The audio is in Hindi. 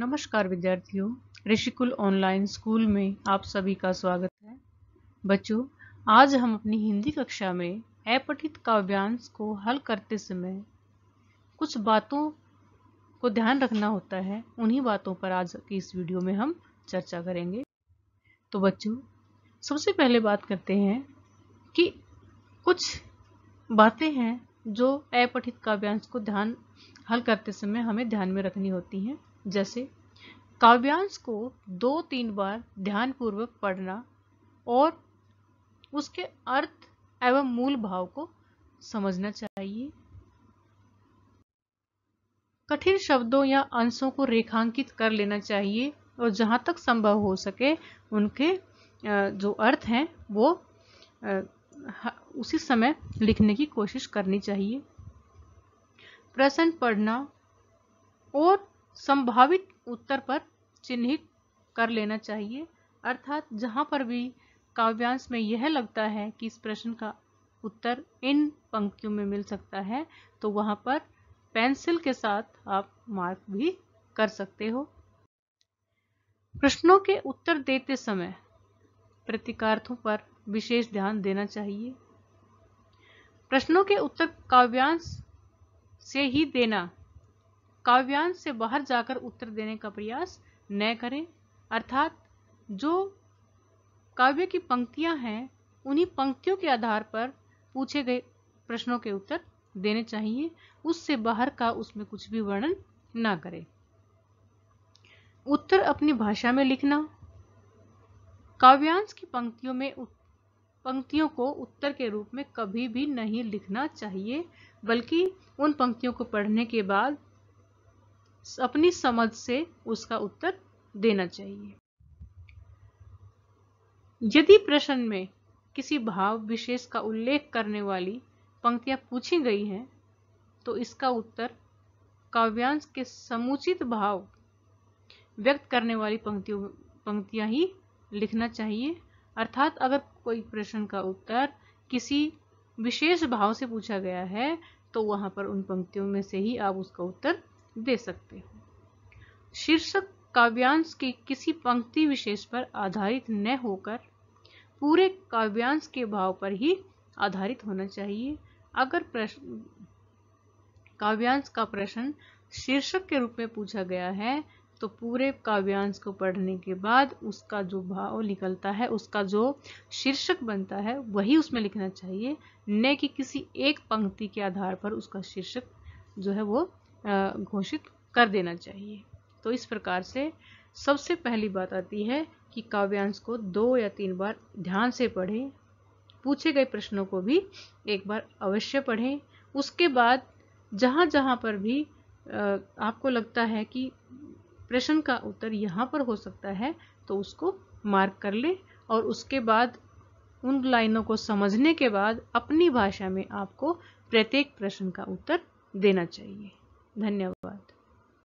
नमस्कार विद्यार्थियों ऋषिकुल ऑनलाइन स्कूल में आप सभी का स्वागत है बच्चों आज हम अपनी हिंदी कक्षा में अपठित काव्यांश को हल करते समय कुछ बातों को ध्यान रखना होता है उन्हीं बातों पर आज की इस वीडियो में हम चर्चा करेंगे तो बच्चों सबसे पहले बात करते हैं कि कुछ बातें हैं जो अपठित काव्यांश को ध्यान हल करते समय हमें ध्यान में रखनी होती हैं जैसे काव्यांश को दो तीन बार ध्यानपूर्वक पढ़ना और उसके अर्थ एवं मूल भाव को समझना चाहिए कठिन शब्दों या अंशों को रेखांकित कर लेना चाहिए और जहां तक संभव हो सके उनके जो अर्थ हैं वो उसी समय लिखने की कोशिश करनी चाहिए प्रश्न पढ़ना और संभावित उत्तर पर चिन्हित कर लेना चाहिए अर्थात जहाँ पर भी काव्यांश में यह लगता है कि इस प्रश्न का उत्तर इन पंक्तियों में मिल सकता है तो वहाँ पर पेंसिल के साथ आप मार्क भी कर सकते हो प्रश्नों के उत्तर देते समय प्रतीकार्थों पर विशेष ध्यान देना चाहिए प्रश्नों के उत्तर काव्यांश से ही देना काव्यांश से बाहर जाकर उत्तर देने का प्रयास न करें अर्थात जो काव्य की पंक्तियां हैं उन्हीं पंक्तियों के आधार पर पूछे गए प्रश्नों के उत्तर देने चाहिए उससे बाहर का उसमें कुछ भी वर्णन ना करें उत्तर अपनी भाषा में लिखना काव्यांश की पंक्तियों में पंक्तियों को उत्तर के रूप में कभी भी नहीं लिखना चाहिए बल्कि उन पंक्तियों को पढ़ने के बाद अपनी समझ से उसका उत्तर देना चाहिए यदि प्रश्न में किसी भाव विशेष का उल्लेख करने वाली पंक्तियां पूछी गई हैं तो इसका उत्तर काव्यांश के समुचित भाव व्यक्त करने वाली पंक्तियों पंक्तियां ही लिखना चाहिए अर्थात अगर कोई प्रश्न का उत्तर किसी विशेष भाव से पूछा गया है तो वहां पर उन पंक्तियों में से ही आप उसका उत्तर दे सकते हो शीर्षक काव्यांश के किसी पंक्ति विशेष पर आधारित न होकर पूरे काव्यांश के भाव पर ही आधारित होना चाहिए अगर प्रश्न काव्यांश का प्रश्न शीर्षक के रूप में पूछा गया है तो पूरे काव्यांश को पढ़ने के बाद उसका जो भाव निकलता है उसका जो शीर्षक बनता है वही उसमें लिखना चाहिए न कि किसी एक पंक्ति के आधार पर उसका शीर्षक जो है वो घोषित कर देना चाहिए तो इस प्रकार से सबसे पहली बात आती है कि काव्यांश को दो या तीन बार ध्यान से पढ़ें पूछे गए प्रश्नों को भी एक बार अवश्य पढ़ें उसके बाद जहाँ जहाँ पर भी आपको लगता है कि प्रश्न का उत्तर यहाँ पर हो सकता है तो उसको मार्क कर लें और उसके बाद उन लाइनों को समझने के बाद अपनी भाषा में आपको प्रत्येक प्रश्न का उत्तर देना चाहिए धन्यवाद